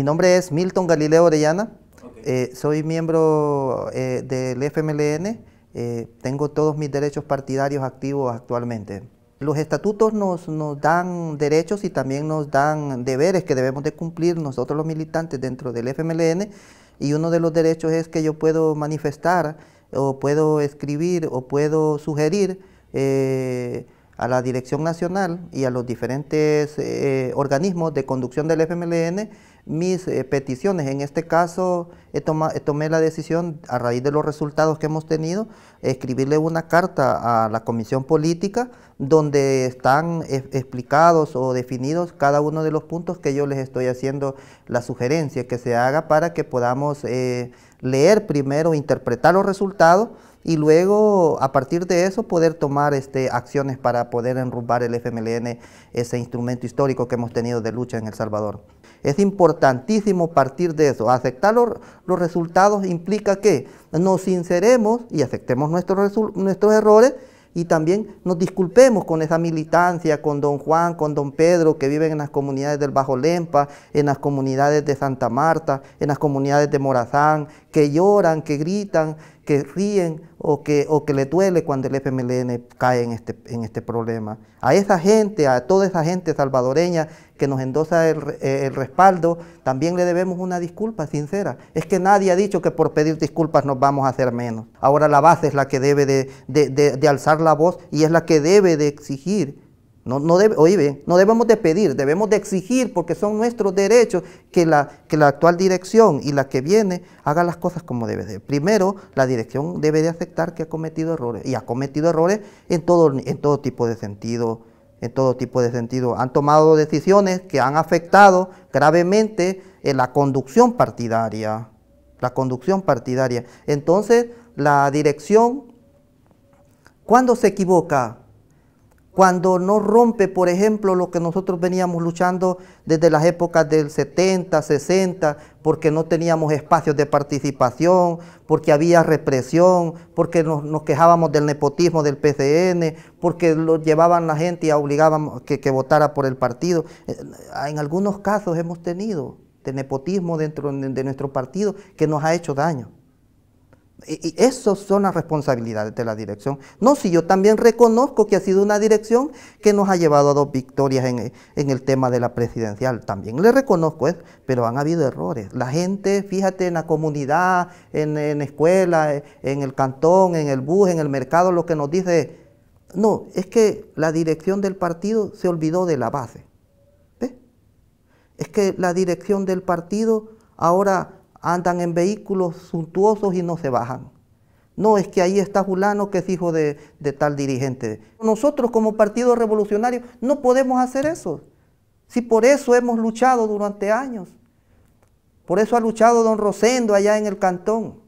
Mi nombre es Milton Galileo Orellana, eh, soy miembro eh, del FMLN, eh, tengo todos mis derechos partidarios activos actualmente. Los estatutos nos, dan derechos y también nos dan deberes que debemos de cumplir nosotros los militantes dentro del FMLN y uno de los derechos es que yo puedo manifestar o puedo escribir o puedo sugerir a la Dirección Nacional y a los diferentes eh, organismos de conducción del FMLN mis eh, peticiones. En este caso, eh, tomé la decisión, a raíz de los resultados que hemos tenido, escribirle una carta a la Comisión Política donde están explicados o definidos cada uno de los puntos que yo les estoy haciendo la sugerencia que se haga para que podamos leer primero, interpretar los resultados y luego a partir de eso poder tomar este, acciones para poder enrumbar el FMLN, ese instrumento histórico que hemos tenido de lucha en El Salvador. Es importantísimo partir de eso. Aceptar los, resultados implica que nos sinceremos y aceptemos nuestros, nuestros errores y también nos disculpemos con esa militancia, con don Juan, con don Pedro, que viven en las comunidades del Bajo Lempa, en las comunidades de Santa Marta, en las comunidades de Morazán, que lloran, que gritan, que ríen o que, o que le duele cuando el FMLN cae en este, en este problema. A esa gente, a toda esa gente salvadoreña que nos endosa eh, el, respaldo, también le debemos una disculpa sincera. Es que nadie ha dicho que por pedir disculpas nos vamos a hacer menos. Ahora la base es la que debe de alzar la voz y es la que debe de exigir no, debe, no debemos de pedir, debemos de exigir porque son nuestros derechos que la, que la actual dirección y la que viene haga las cosas como debe de. Primero, la dirección debe de aceptar que ha cometido errores y ha cometido errores en todo, en todo tipo de sentido, en todo tipo de sentido. Han tomado decisiones que han afectado gravemente eh, la conducción partidaria, la conducción partidaria. Entonces, la dirección, cuando se equivoca, cuando no rompe, por ejemplo, lo que nosotros veníamos luchando desde las épocas del 70, 60, porque no teníamos espacios de participación, porque había represión, porque nos, quejábamos del nepotismo del PCN, porque lo llevaban la gente y obligaban que, que votara por el partido. Eh, en algunos casos hemos tenido de nepotismo dentro de nuestro partido que nos ha hecho daño. Y esas son las responsabilidades de la dirección. No, si yo también reconozco que ha sido una dirección que nos ha llevado a dos victorias en, el tema de la presidencial, también le reconozco eso, pero han habido errores. La gente, fíjate, en la comunidad, en, en escuela, en el cantón, en el bus, en el mercado, lo que nos dice, no, es que la dirección del partido se olvidó de la base. ¿Ves? Es que la dirección del partido ahora andan en vehículos suntuosos y no se bajan. No, es que ahí está Julano, que es hijo de, tal dirigente. Nosotros como Partido Revolucionario no podemos hacer eso. Si por eso hemos luchado durante años. Por eso ha luchado don Rosendo allá en el cantón.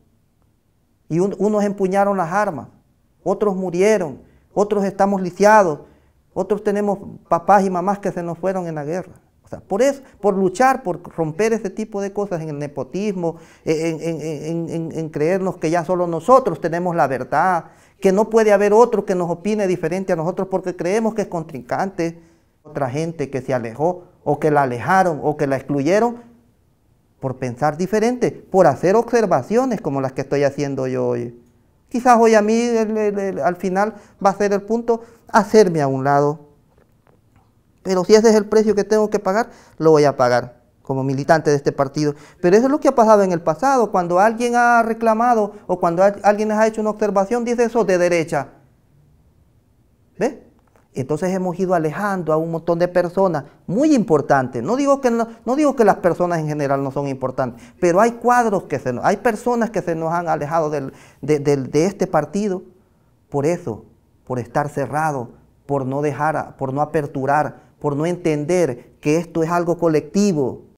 Y unos empuñaron las armas, otros murieron, otros estamos lisiados, otros tenemos papás y mamás que se nos fueron en la guerra por, eso, por luchar, por romper ese tipo de cosas en el nepotismo, en, creernos que ya solo nosotros tenemos la verdad, que no puede haber otro que nos opine diferente a nosotros porque creemos que es contrincante otra gente que se alejó o que la alejaron o que la excluyeron por pensar diferente, por hacer observaciones como las que estoy haciendo yo hoy. Quizás hoy a mí al final va a ser el punto hacerme a un lado pero si ese es el precio que tengo que pagar, lo voy a pagar como militante de este partido. Pero eso es lo que ha pasado en el pasado. Cuando alguien ha reclamado o cuando alguien les ha hecho una observación, dice eso de derecha. ¿Ves? Entonces hemos ido alejando a un montón de personas muy importantes. No digo que, no, digo que las personas en general no son importantes, pero hay cuadros que se nos, hay personas que se nos han alejado de, de, este partido por eso, por estar cerrado, por no dejar, por no aperturar, por no entender que esto es algo colectivo,